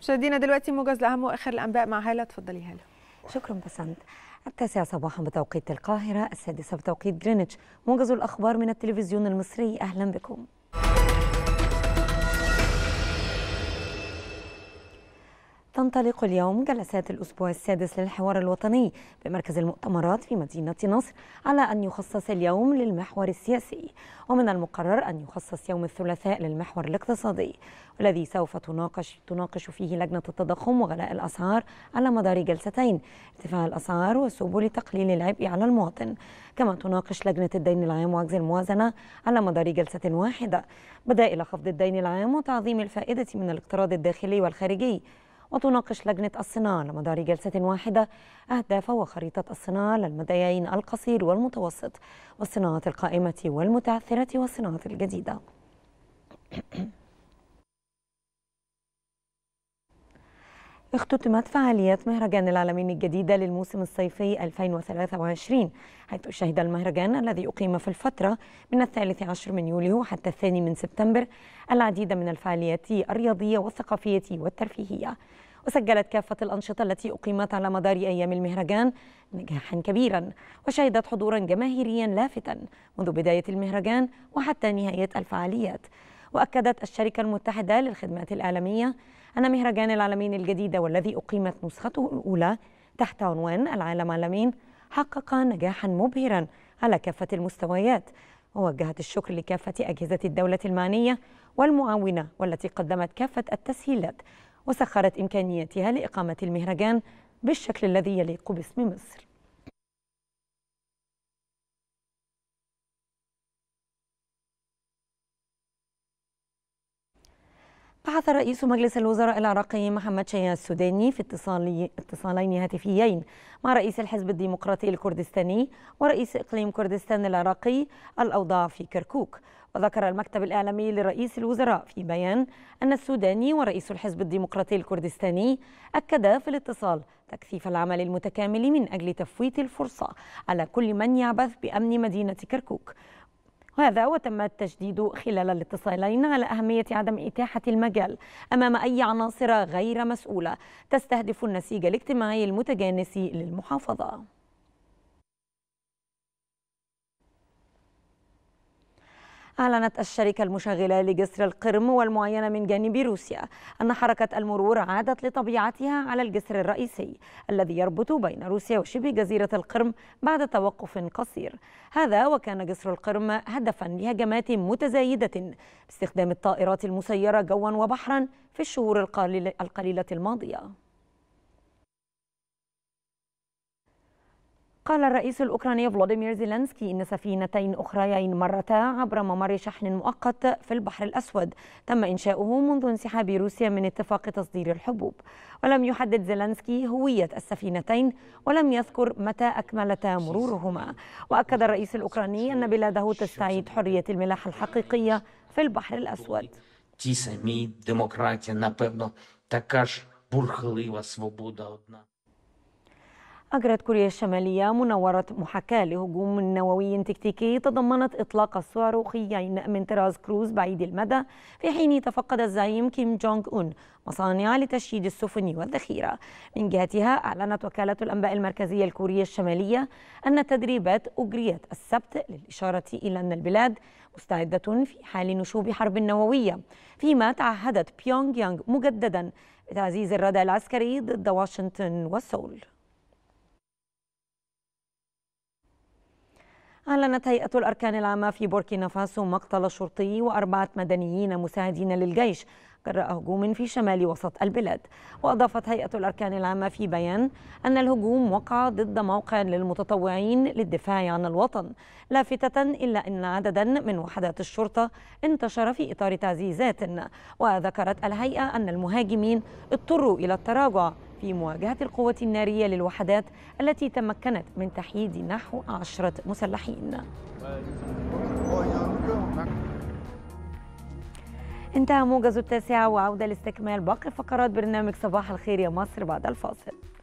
مشاهدينا دلوقتي موجز لاهم واخر الانباء مع هاله تفضلي هاله شكرا بسنت التاسعة صباحا بتوقيت القاهرة السادسة بتوقيت جرينتش موجز الأخبار من التلفزيون المصري أهلا بكم تنطلق اليوم جلسات الأسبوع السادس للحوار الوطني بمركز المؤتمرات في مدينة نصر على أن يخصص اليوم للمحور السياسي ومن المقرر أن يخصص يوم الثلاثاء للمحور الاقتصادي والذي سوف تناقش تناقش فيه لجنة التضخم وغلاء الأسعار على مدار جلستين ارتفاع الأسعار وسبل تقليل العبء على المواطن كما تناقش لجنة الدين العام وعجز الموازنة على مدار جلسة واحدة بدائل خفض الدين العام وتعظيم الفائدة من الاقتراض الداخلي والخارجي وتناقش لجنة الصناعة لمدار جلسة واحدة أهداف وخريطة الصناعة للمديين القصير والمتوسط والصناعات القائمة والمتعثرة والصناعات الجديدة اختتمت فعاليات مهرجان العالمين الجديدة للموسم الصيفي 2023 حيث شهد المهرجان الذي أقيم في الفترة من الثالث عشر من يوليو حتى الثاني من سبتمبر العديد من الفعاليات الرياضية والثقافية والترفيهية وسجلت كافة الأنشطة التي أقيمت على مدار أيام المهرجان نجاحا كبيرا وشهدت حضورا جماهيريا لافتا منذ بداية المهرجان وحتى نهاية الفعاليات وأكدت الشركة المتحدة للخدمات الإعلامية أن مهرجان العالمين الجديد والذي أقيمت نسخته الأولى تحت عنوان العالم عالمين حقق نجاحا مبهرا على كافة المستويات ووجهت الشكر لكافة أجهزة الدولة المعنية والمعاونة والتي قدمت كافة التسهيلات وسخرت إمكانياتها لإقامة المهرجان بالشكل الذي يليق باسم مصر بعث رئيس مجلس الوزراء العراقي محمد شيا السوداني في اتصالي اتصالين هاتفيين مع رئيس الحزب الديمقراطي الكردستاني ورئيس إقليم كردستان العراقي الأوضاع في كركوك وذكر المكتب الإعلامي لرئيس الوزراء في بيان أن السوداني ورئيس الحزب الديمقراطي الكردستاني أكدا في الاتصال تكثيف العمل المتكامل من أجل تفويت الفرصة على كل من يعبث بأمن مدينة كركوك وهذا وتم التشديد خلال الاتصالين على أهمية عدم إتاحة المجال أمام أي عناصر غير مسؤولة تستهدف النسيج الاجتماعي المتجانس للمحافظة أعلنت الشركة المشغلة لجسر القرم والمعينة من جانب روسيا أن حركة المرور عادت لطبيعتها على الجسر الرئيسي الذي يربط بين روسيا وشبه جزيرة القرم بعد توقف قصير هذا وكان جسر القرم هدفا لهجمات متزايدة باستخدام الطائرات المسيرة جوا وبحرا في الشهور القليلة الماضية قال الرئيس الأوكراني فلاديمير زيلينسكي إن سفينتين أخريين مرتا عبر ممر شحن مؤقت في البحر الأسود تم إنشاؤه منذ انسحاب روسيا من اتفاق تصدير الحبوب ولم يحدد زيلينسكي هوية السفينتين ولم يذكر متى أكملتا مرورهما وأكد الرئيس الأوكراني أن بلاده تستعيد حرية الملاحة الحقيقية في البحر الأسود أجرت كوريا الشمالية مناورة محاكاة لهجوم نووي تكتيكي تضمنت إطلاق الصاروخيين من طراز كروز بعيد المدى في حين تفقد الزعيم كيم جونغ أون مصانع لتشييد السفن والذخيرة من جهتها أعلنت وكالة الأنباء المركزية الكورية الشمالية أن التدريبات أجريت السبت للإشارة إلى أن البلاد مستعدة في حال نشوب حرب نووية فيما تعهدت بيونغ يانغ مجددا بتعزيز الردع العسكري ضد واشنطن وسول أعلنت هيئة الأركان العامة في بوركينا فاسو مقتل شرطي وأربعة مدنيين مساعدين للجيش جراء هجوم في شمال وسط البلاد وأضافت هيئة الأركان العامة في بيان أن الهجوم وقع ضد موقع للمتطوعين للدفاع عن الوطن لافتة إلا أن عددا من وحدات الشرطة انتشر في إطار تعزيزات وذكرت الهيئة أن المهاجمين اضطروا إلى التراجع في مواجهة القوة النارية للوحدات التي تمكنت من تحييد نحو عشرة مسلحين انتهى موجز التاسعة وعودة لاستكمال باقي فقرات برنامج صباح الخير يا مصر بعد الفاصل